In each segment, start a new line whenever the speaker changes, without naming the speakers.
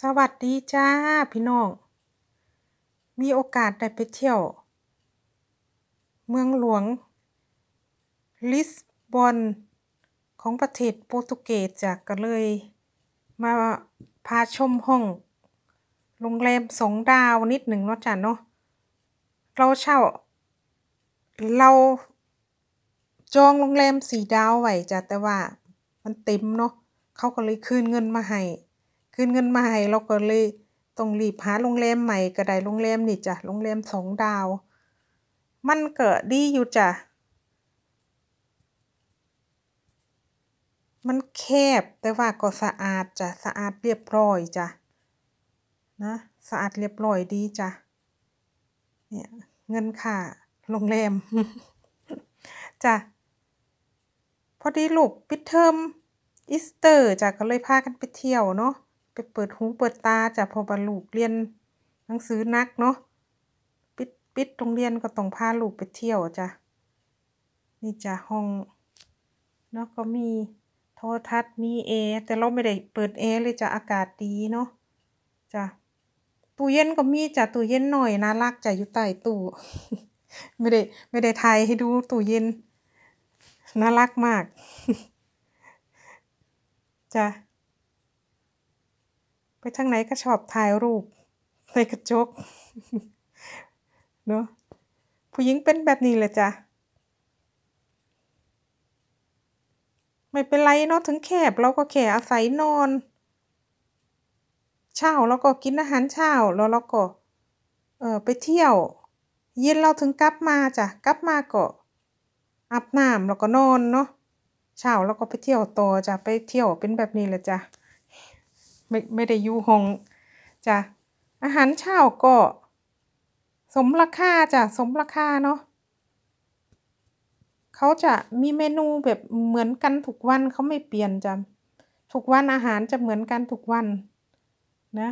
สวัสดีจ้า พี่น้อง มีโอกาสได้ไปเที่ยว เมืองหลวง ลิสบอนของประเทศโปรตุเกสจากก็เลย มาพาชมห้องโรงแรมสองดาวนิดหนึ่งเนาะจ้ะเนาะ เราเช่า เรา จองโรงแรมสี่ดาวไว้จ้ะแต่ว่า มันเต็มเนาะเขาก็เลยคืนเงินมาให้คืนเงินใหม่เราก็เลยต้องรีบหาโรงแรมใหม่ก็ได้โรงแรมนี่จ้ะโรงแรมสองดาว มันเกิดดีอยู่จ้ะมันแคบแต่ว่าก็สะอาดจ้ะสะอาดเรียบร้อยจ้ะนะสะอาดเรียบร้อยดีจ้ะเนี่ยเงินค่าโรงแรมจ้ะพอดีลูกปิดเทอมอีสเตอร์จ้ะก็เลยพากันไปเที่ยวเนาะไปเปิดหูเปิดตาจะพอบรรลุเรียนหนังสือนักเนาะปิดปิดโรงเรียนก็ต้องพาลูกไปเที่ยวจ้ะนี่จ้ะห้องเนาะก็มีโทรทัศน์มีแอร์แต่เราไม่ได้เปิดแอร์เลยจ้ะอากาศดีเนาะจ้ะตู้เย็นก็มีจ้ะตู้เย็นหน่อยน่ารักจ้ะอยู่ใต้ตู้ไม่ได้ ไม่ได้ถ่ายให้ดูตู้เย็นน่ารักมากจ้ะไปทางไหนก็ชอบถ่ายรูปในกระจกเนาะผู้หญิงเป็นแบบนี้แหละจ้ะไม่เป็นไรเนาะถึงแคบเราก็แค่อาศัยนอน เช้าเราก็กินอาหารเช้าแล้วเราก็เออไปเที่ยวเย็นเราถึงกลับมาจ้ะกลับมาก็อาบน้ำแล้วก็นอนเนาะเช้าเราก็ไปเที่ยวต่อจ้ะไปเที่ยวเป็นแบบนี้แหละจ้ะไม่ไม่ได้อยู่ห้องจ้ะอาหารเช้าก็ สมราคาจ้ะสมราคาเนาะเขาจะมีเมนูแบบเหมือนกันทุกวันเขาไม่เปลี่ยนจ้ะทุกวันอาหารจะเหมือนกันทุกวันนะ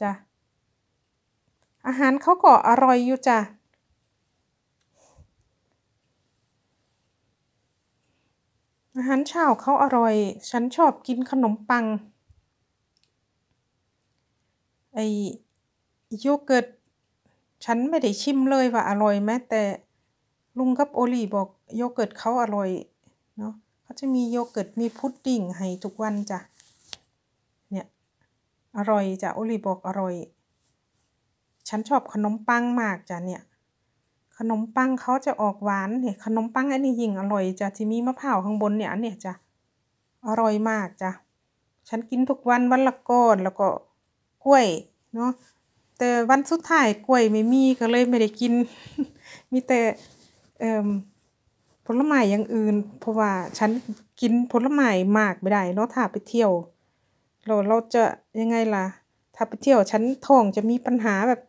จ้ะอาหารเขาก็อร่อยอยู่จ้ะอาหารเช้าเขาอร่อย ฉันชอบกินขนมปังไอโยเกิร์ตฉันไม่ได้ชิมเลยว่าอร่อยไหมแต่ลุงกับโอลี่บอกโยเกิร์ตเขาอร่อยเนาะเขาจะมีโยเกิร์ตมีพุดดิ้งให้ทุกวันจ้ะเนี่ยอร่อยจ้ะโอลี่บอกอร่อย ฉันชอบขนมปังมากจ้ะเนี่ยขนมปังเขาจะออกหวานเนี่ยขนมปังอันนี้ยิ่งอร่อยจ้ะที่มีมะพร้าวข้างบนเนี่ยอันเนี่ยจ้ะอร่อยมากจ้ะฉันกินทุกวันวันละก้อนแล้วก็กล้วยเนาะแต่วันสุดท้ายกล้วยไม่มีก็เลยไม่ได้กิน มีแต่ผลไม้อย่างอื่น เพราะว่าฉันกินผลไม้มากไม่ได้ เนาะถ้าไปเที่ยวเราเราจะยังไงล่ะ ถ้าไปเที่ยว ฉันท้องจะมีปัญหาแบบ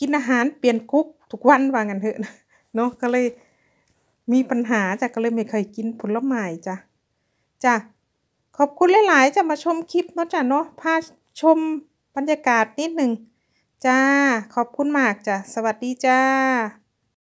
กินอาหารเปลี่ยนกุ๊กทุกวันว่างันเถอะเนาะก็เลยมีปัญหาจ้ะก็เลยไม่เคยกินผลไม้จ้ะจ้ะขอบคุณหลายๆ จะมาชมคลิปเนาะจ้ะเนาะพาชมบรรยากาศนิดหนึ่ง จ้า ขอบคุณมากจ้ะ สวัสดีจ้า